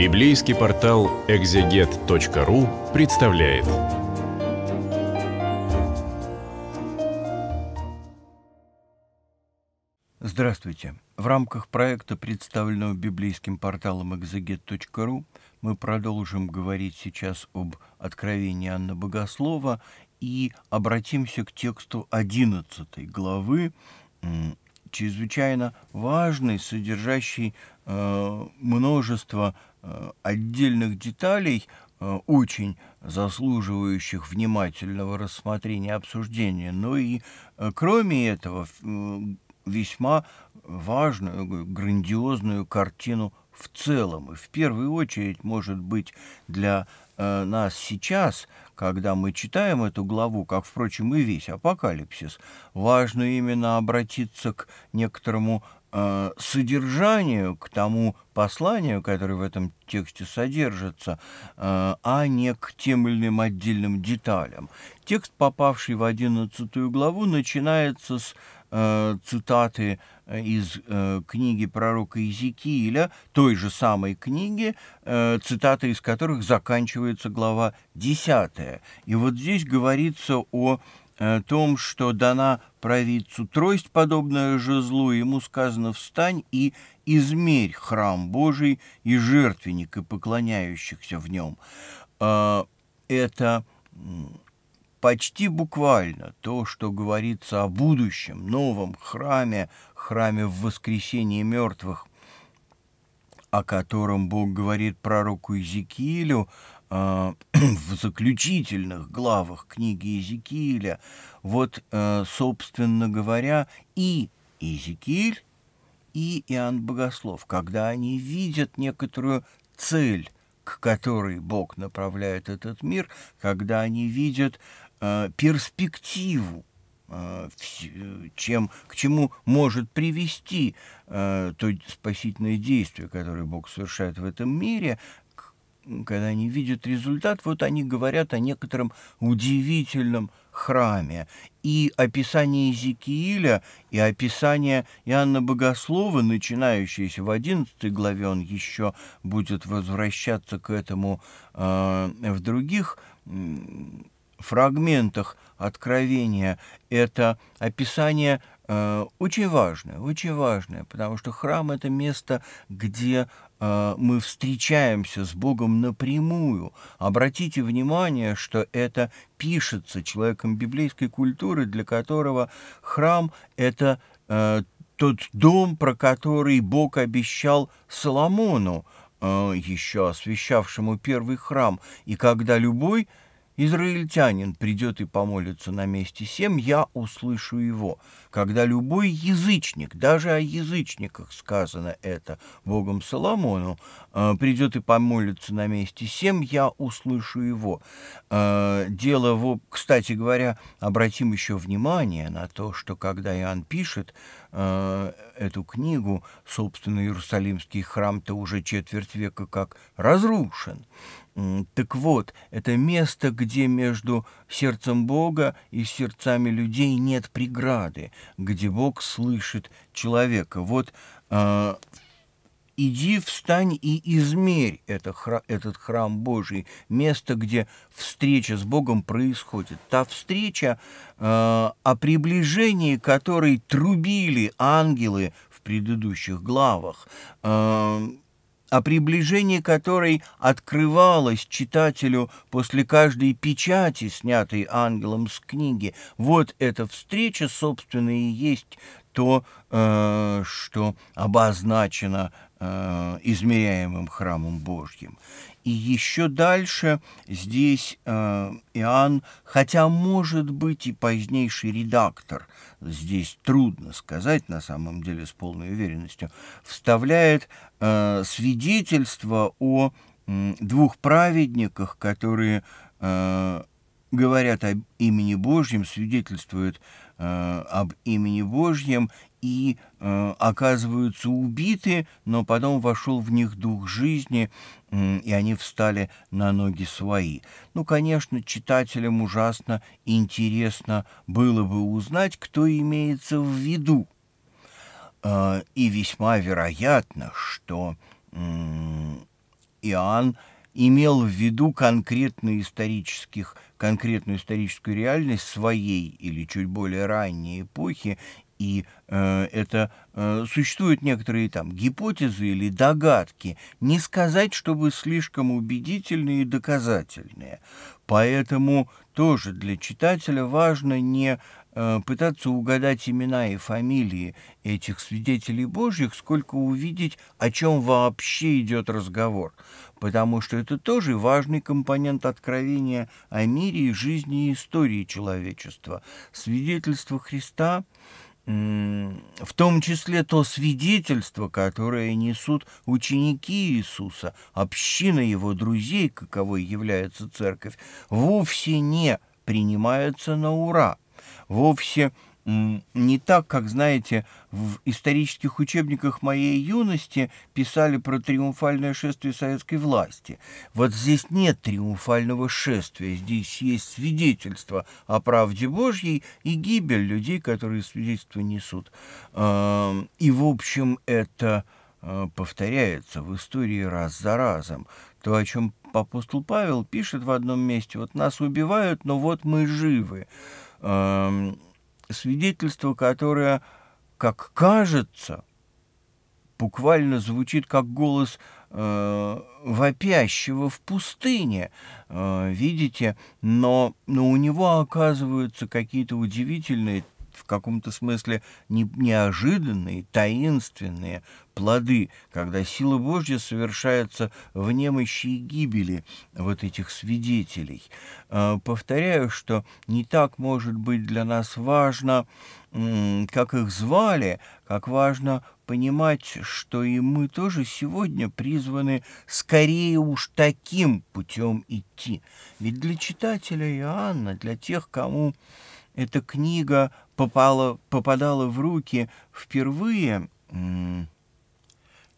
Библейский портал экзегет.ру представляет. Здравствуйте! В рамках проекта, представленного библейским порталом экзегет.ру, мы продолжим говорить сейчас об откровении Анна Богослова и обратимся к тексту 11 главы, чрезвычайно важный, содержащий э, множество Э, отдельных деталей, э, очень заслуживающих внимательного рассмотрения и обсуждения, но и, э, кроме этого, весьма важную, грандиозную картину в целом. И в первую очередь, может быть, для нас сейчас, когда мы читаем эту главу, как, впрочем, и весь апокалипсис, важно именно обратиться к некоторому Э, содержанию, к тому посланию, которое в этом тексте содержится, э, а не к тем или иным отдельным деталям. Текст, попавший в одиннадцатую главу, начинается с э, цитаты из книги пророка Иезекииля, той же самой книги, цитаты из которых заканчивается глава 10. И вот здесь говорится о о том, что дана провидцу трость, подобная жезлу, ему сказано «встань и измерь храм Божий и жертвенник, и поклоняющихся в нем». А, это почти буквально то, что говорится о будущем, новом храме, храме в воскресении мертвых, о котором Бог говорит пророку Иезекиилю а, в заключительных главах книги Иезекииля. Вот, э, собственно говоря, и Иезекииль, и Иоанн Богослов, когда они видят некоторую цель, к которой Бог направляет этот мир, когда они видят э, перспективу, Э, э, чем, к чему может привести э, то спасительное действие, которое Бог совершает в этом мире, когда они видят результат, вот они говорят о некотором удивительном храме. И описание Иезекииля, и описание Иоанна Богослова, начинающееся в 11 главе, он еще будет возвращаться к этому э, в других э, фрагментах – откровения, это описание э, очень важное, очень важное, потому что храм это место, где э, мы встречаемся с Богом напрямую. Обратите внимание, что это пишется человеком библейской культуры, для которого храм это э, тот дом, про который Бог обещал Соломону, э, еще освещавшему первый храм, и когда любой израильтянин придет и помолится на месте семь, я услышу его. Когда любой язычник, даже о язычниках сказано это Богом Соломону, э, придет и помолится на месте семь, я услышу его. Э, дело, в... кстати говоря, обратим еще внимание на то, что когда Иоанн пишет, Э, эту книгу, собственно, Иерусалимский храм-то уже четверть века как разрушен. Так вот, это место, где между сердцем Бога и сердцами людей нет преграды, где Бог слышит человека. Вот э, иди, встань и измерь это, этот храм Божий, место, где встреча с Богом происходит. Та встреча, э, о приближении которой трубили ангелы в предыдущих главах, э, о приближении которой открывалось читателю после каждой печати, снятой ангелом с книги. Вот эта встреча, собственно, и есть то, э, что обозначено э, измеряемым храмом Божьим. И еще дальше здесь э, Иоанн, хотя может быть и позднейший редактор, здесь трудно сказать на самом деле с полной уверенностью, вставляет свидетельство о двух праведниках, которые говорят о имени Божьем, свидетельствуют Э, об имени Божьем и э, оказываются убиты, но потом вошел в них дух жизни, э, и они встали на ноги свои. Ну, конечно, читателям ужасно интересно было бы узнать, кто имеется в виду. Э, и весьма вероятно, что э, Иоанн имел в виду конкретную, исторических, конкретную историческую реальность своей или чуть более ранней эпохи, и э, это э, существуют некоторые там гипотезы или догадки, не сказать, чтобы слишком убедительные и доказательные. Поэтому тоже для читателя важно не Э, пытаться угадать имена и фамилии этих свидетелей Божьих, сколько увидеть, о чем вообще идет разговор, потому что это тоже важный компонент откровения о мире и жизни и истории человечества. Свидетельство Христа в том числе то свидетельство, которое несут ученики Иисуса, община его друзей, каковой является церковь, вовсе не принимается на ура – вовсе не так, как, знаете, в исторических учебниках моей юности писали про триумфальное шествие советской власти. Вот здесь нет триумфального шествия, здесь есть свидетельство о правде Божьей и гибель людей, которые свидетельство несут. И, в общем, это а, повторяется в истории раз за разом. То, о чем апостол Павел пишет в одном месте, вот нас убивают, но вот мы живы. Эм, свидетельство, которое, как кажется, буквально звучит как голос э, вопящего в пустыне, э, видите, но, но у него оказываются какие-то удивительные в каком-то смысле не, неожиданные, таинственные плоды, когда сила Божья совершается в немощи и гибели вот этих свидетелей. А, повторяю, что не так может быть для нас важно, как их звали, как важно понимать, что и мы тоже сегодня призваны скорее уж таким путем идти. Ведь для читателя Иоанна, для тех, кому эта книга попало, попадало в руки впервые,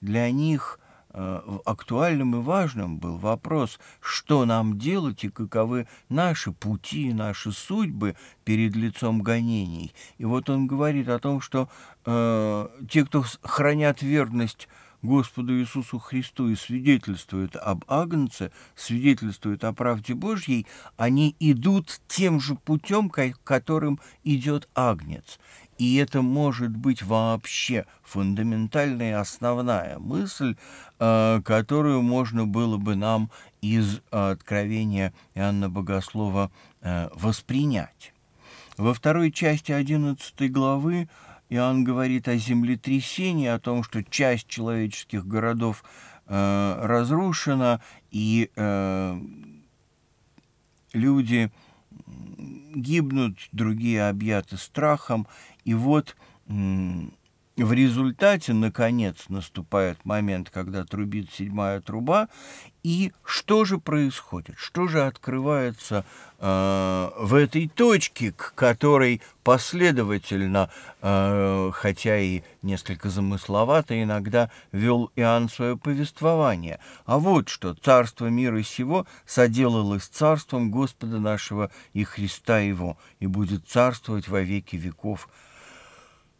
для них э, актуальным и важным был вопрос, что нам делать и каковы наши пути и наши судьбы перед лицом гонений. И вот он говорит о том, что э, те, кто хранят верность Господу Иисусу Христу и свидетельствуют об Агнце, свидетельствуют о правде Божьей, они идут тем же путем, которым идет Агнец. И это может быть вообще фундаментальная основная мысль, э, которую можно было бы нам из э, откровения Иоанна Богослова э, воспринять. Во второй части 11 главы и он говорит о землетрясении, о том, что часть человеческих городов э, разрушена, и э, люди гибнут, другие объяты страхом, и вот... Э, в результате, наконец, наступает момент, когда трубит седьмая труба, и что же происходит, что же открывается э, в этой точке, к которой последовательно, э, хотя и несколько замысловато иногда вел Иоанн свое повествование. А вот что «Царство мира сего соделалось царством Господа нашего и Христа его, и будет царствовать во веки веков.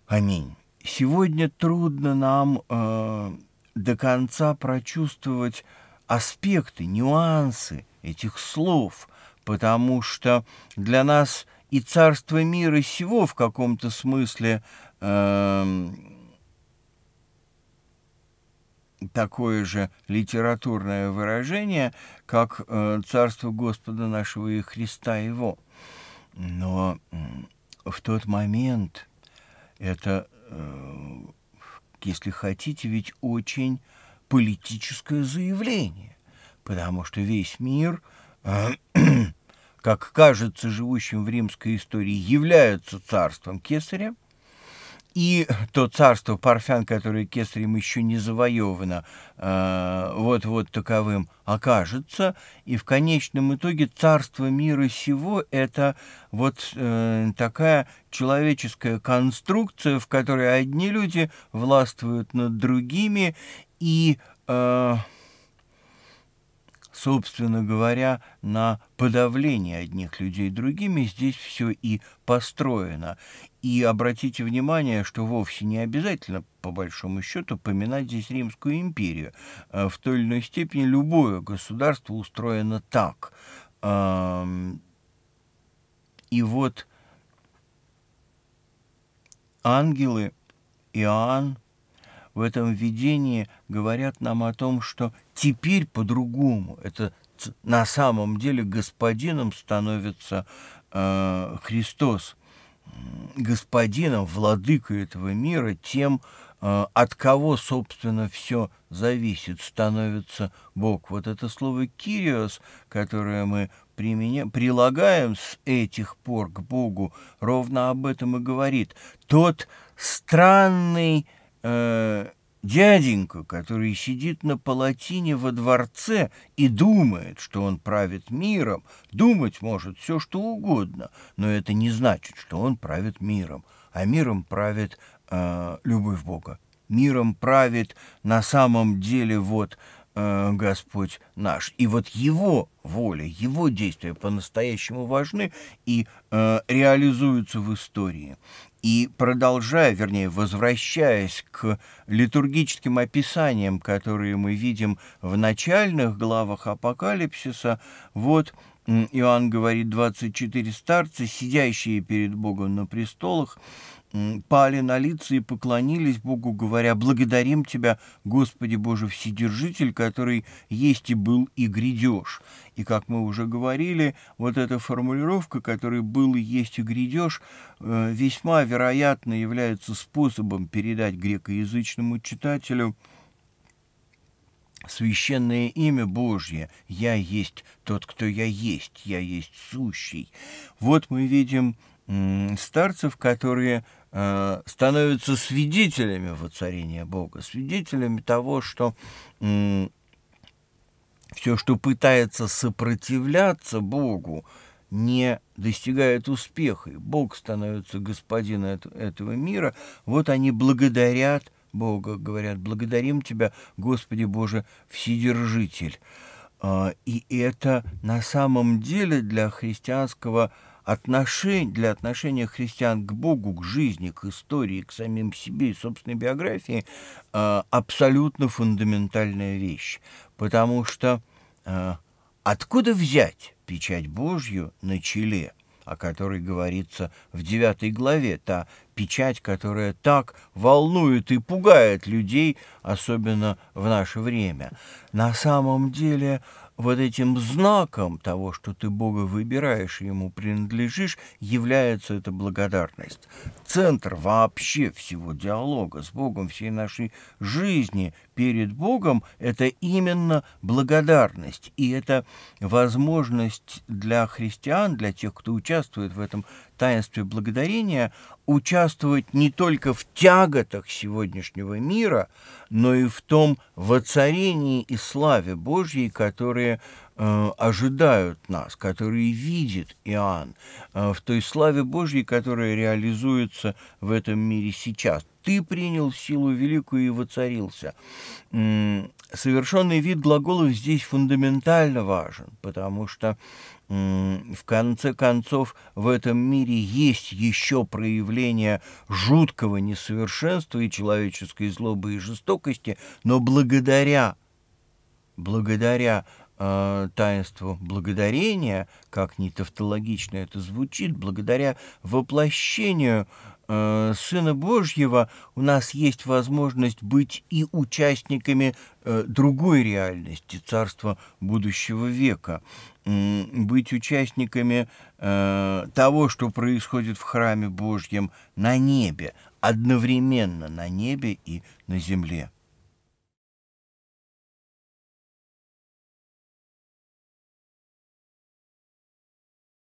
Аминь». Сегодня трудно нам э, до конца прочувствовать аспекты, нюансы этих слов, потому что для нас и царство мира сего в каком-то смысле э, такое же литературное выражение, как э, царство Господа нашего и Христа Его. Но в тот момент это Э, если хотите, ведь очень политическое заявление, потому что весь мир, э, как кажется живущим в римской истории, является царством кесаря, и то царство парфян, которое кесарем еще не завоевано, э, вот-вот таковым окажется, и в конечном итоге царство мира сего – это вот э, такая человеческая конструкция, в которой одни люди властвуют над другими, и э, собственно говоря, на подавление одних людей другими здесь все и построено. И обратите внимание, что вовсе не обязательно, по большому счету, поминать здесь Римскую империю. Э, в той или иной степени любое государство устроено так. И вот ангелы, Иоанн, в этом видении говорят нам о том, что теперь по-другому. Это на самом деле господином становится э, Христос, господином, владыкой этого мира, тем, э, от кого, собственно, все зависит, становится Бог. Вот это слово «кириос», которое мы применя... прилагаем с этих пор к Богу, ровно об этом и говорит. Тот странный э, дяденьку, который сидит на палатине во дворце и думает, что он правит миром, думать может все, что угодно, но это не значит, что он правит миром, а миром правит э, любовь Бога. Миром правит на самом деле вот э, Господь наш. И вот Его воля, Его действия по-настоящему важны и э, реализуются в истории. И продолжая, вернее, возвращаясь к литургическим описаниям, которые мы видим в начальных главах Апокалипсиса, вот Иоанн говорит, 24 старца, сидящие перед Богом на престолах, пали на лица и поклонились Богу, говоря, «Благодарим Тебя, Господи Боже Вседержитель, который есть и был и грядешь». И, как мы уже говорили, вот эта формулировка, который «был и есть и грядешь», э, весьма вероятно является способом передать грекоязычному читателю священное имя Божье «Я есть тот, кто я есть, я есть сущий». Вот мы видим старцев, которые э, становятся свидетелями воцарения Бога, свидетелями того, что все, что пытается сопротивляться Богу, не достигает успеха, и Бог становится господином этого мира, вот они благодарят Бога, говорят, благодарим Тебя, Господи Боже, Вседержитель. А, и это на самом деле для христианского отношень, для отношения христиан к Богу, к жизни, к истории, к самим себе и собственной биографии а, абсолютно фундаментальная вещь. Потому что а, откуда взять печать Божью на челе, о которой говорится в девятой главе, та печать, которая так волнует и пугает людей, особенно в наше время. На самом деле вот этим знаком того, что ты Бога выбираешь и ему принадлежишь, является эта благодарность. Центр вообще всего диалога с Богом, всей нашей жизни, перед Богом – это именно благодарность, и это возможность для христиан, для тех, кто участвует в этом таинстве благодарения, участвовать не только в тяготах сегодняшнего мира, но и в том воцарении и славе Божьей, которые Э, ожидают нас, которые видит Иоанн э, в той славе Божьей, которая реализуется в этом мире сейчас. Ты принял силу великую и воцарился. Совершенный вид глаголов здесь фундаментально важен, потому что в конце концов в этом мире есть еще проявление жуткого несовершенства и человеческой злобы и жестокости, но благодаря благодаря э, таинству благодарения, как не тавтологично это звучит, благодаря воплощению э, Сына Божьего у нас есть возможность быть и участниками э, другой реальности, царства будущего века, э, быть участниками э, того, что происходит в храме Божьем на небе, одновременно на небе и на земле.